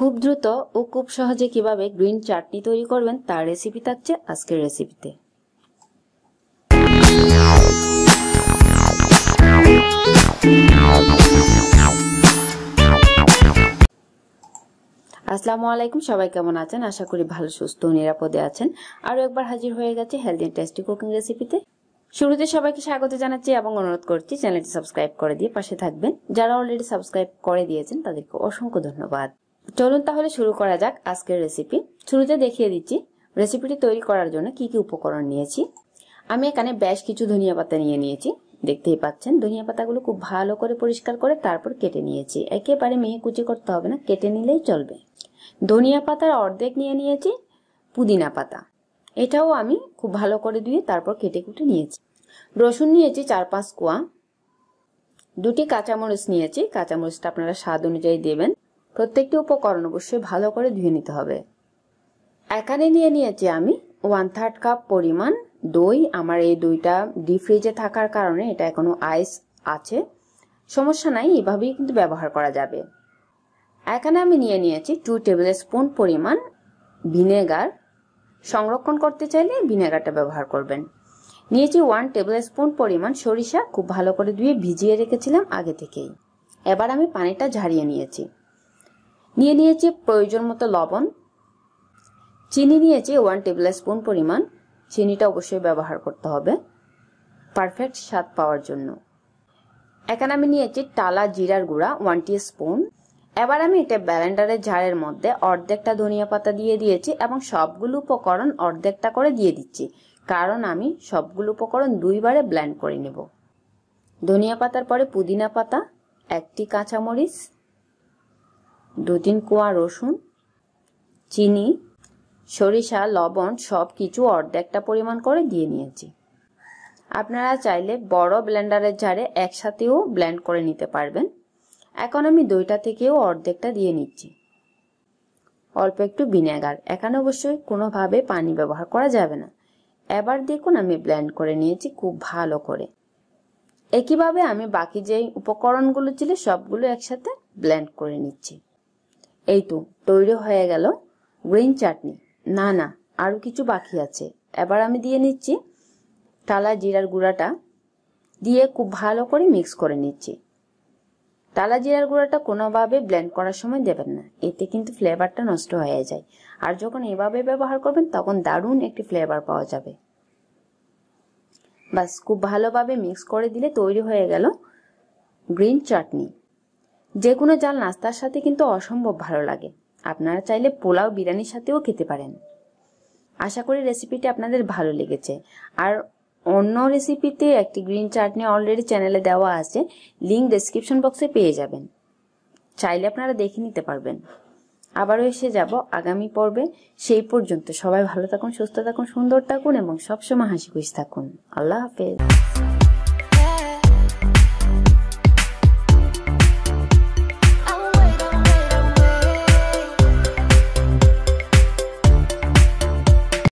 খুব দ্রুত ও খুব সহজে কিভাবে গ্রিন চাটনি তৈরি করবেন তার রেসিপি থাকছে আজকের রেসিপিতে আসসালামু আলাইকুম সবাই কেমন আছেন আশা করি ভালো সুস্থ ও নিরাপদে আছেন আরও একবার হাজির হয়ে গেছে হেলদি অ্যান্ড টেস্টি কুকিং রেসিপিতে শুরুতে সবাইকে স্বাগত জানাচ্ছি এবং অনুরোধ করছি চ্যানেলটি সাবস্ক্রাইব করে দিয়ে পাশে থাকবেন যারা অলরেডি সাবস্ক্রাইব করে দিয়েছেন তাদেরকে অসংখ্য ধন্যবাদ চলুন তাহলে শুরু করা যাক আজকের রেসিপি শুরুতে দেখিয়ে দিচ্ছি রেসিপিটি তৈরি করার জন্য কি কি উপকরণ নিয়েছি আমি এখানে বেশ কিছু ধনিয়া পাতা নিয়ে নিয়েছি দেখতেই পাচ্ছেন ধনিয়া পাতাগুলো খুব ভালো করে পরিষ্কার করে তারপর কেটে নিয়েছি একেবারে মেহে কুচি করতে হবে না কেটে নিলেই চলবে ধনিয়া পাতার অর্ধেক নিয়ে নিয়েছি পুদিনা পাতা এটাও আমি খুব ভালো করে ধুয়ে তারপর কেটে কুটে নিয়েছি রসুন নিয়েছি চার পাঁচ কুয়া দুটি কাঁচামরিচ নিয়েছি কাঁচামরিচটা আপনারা স্বাদ অনুযায়ী দেবেন প্রত্যেকটি উপকরণ অবশ্যই ভালো করে ধুয়ে নিতে হবে এখানে নিয়ে নিয়েছি আমি ওয়ান থার্ড কাপ পরিমাণ দই আমার এই দইটা ডিপ ফ্রিজে থাকার কারণে এটা এখনো আইস আছে সমস্যা নাই এভাবেই কিন্তু ব্যবহার করা যাবে এখানে আমি নিয়ে নিয়েছি টু টেবিল স্পুন পরিমাণ ভিনেগার সংরক্ষণ করতে চাইলে ভিনেগারটা ব্যবহার করবেন নিয়েছি ওয়ান টেবিল স্পুন পরিমাণ সরিষা খুব ভালো করে ধুয়ে ভিজিয়ে রেখেছিলাম আগে থেকেই এবার আমি পানিটা ঝারিয়ে নিয়েছি নিয়ে নিয়েছি প্রয়োজন মতো লবণ চিনি নিয়েছি ওয়ান টেবিল স্পুন পরিমাণ চিনিটা অবশ্যই ব্যবহার করতে হবে পারফেক্ট স্বাদ পাওয়ার জন্য এখানে আমি নিয়েছি টালা জিরার গুঁড়া ওয়ান টি স্পুন এবার আমি এটা ব্যালেন্ডারের ঝাড়ের মধ্যে অর্ধেকটা ধনিয়া পাতা দিয়ে দিয়েছি এবং সবগুলো উপকরণ অর্ধেকটা করে দিয়ে দিচ্ছি কারণ আমি সবগুলো উপকরণ দুইবারে ব্ল্যান্ড করে নেব ধনিয়া পাতার পরে পুদিনা পাতা একটি কাঁচামরিচ দু তিন কোয়া রসুন চিনি সরিষা লবণ সব কিছু অর্ধেকটা পরিমাণ করে দিয়ে নিয়েছি আপনারা চাইলে বড় ব্লেন্ডারের ঝাড়ে একসাথেও ব্লেন্ড করে নিতে পারবেন এখন আমি দুইটা থেকেও অর্ধেকটা দিয়ে নিচ্ছি অল্প একটু ভিনেগার এখানে অবশ্যই কোনোভাবে পানি ব্যবহার করা যাবে না এবার দেখুন আমি ব্লেন্ড করে নিয়েছি খুব ভালো করে একইভাবে আমি বাকি যে উপকরণগুলো ছিল সবগুলো একসাথে ব্লেন্ড করে নিচ্ছি এই তো তৈরি হয়ে গেল গ্রিন চাটনি না না আরও কিছু বাকি আছে এবার আমি দিয়ে নিচ্ছি টালা জিরার গুঁড়াটা দিয়ে খুব ভালো করে মিক্স করে নিচ্ছি টালা জিরার গুঁড়াটা কোনোভাবে ব্লেন্ড করার সময় দেবেন না এতে কিন্তু ফ্লেভারটা নষ্ট হয়ে যায় আর যখন এভাবে ব্যবহার করবেন তখন দারুণ একটি ফ্লেভার পাওয়া যাবে বাস খুব ভালোভাবে মিক্স করে দিলে তৈরি হয়ে গেল গ্রিন চাটনি যে কোনো জাল নাস্তার সাথে কিন্তু অসম্ভব ভালো লাগে আপনারা চাইলে পোলাও বিরিয়ানির সাথেও খেতে পারেন আশা করি রেসিপিটি আপনাদের ভালো লেগেছে আর অন্য রেসিপিতে একটি গ্রিন চাটনি অলরেডি চ্যানেলে দেওয়া আছে লিঙ্ক ডেসক্রিপশন বক্সে পেয়ে যাবেন চাইলে আপনারা দেখে নিতে পারবেন আবারও এসে যাব আগামী পর্বে সেই পর্যন্ত সবাই ভালো থাকুন সুস্থ থাকুন সুন্দর থাকুন এবং সবসময় হাসি খুশি থাকুন আল্লাহ হাফেজ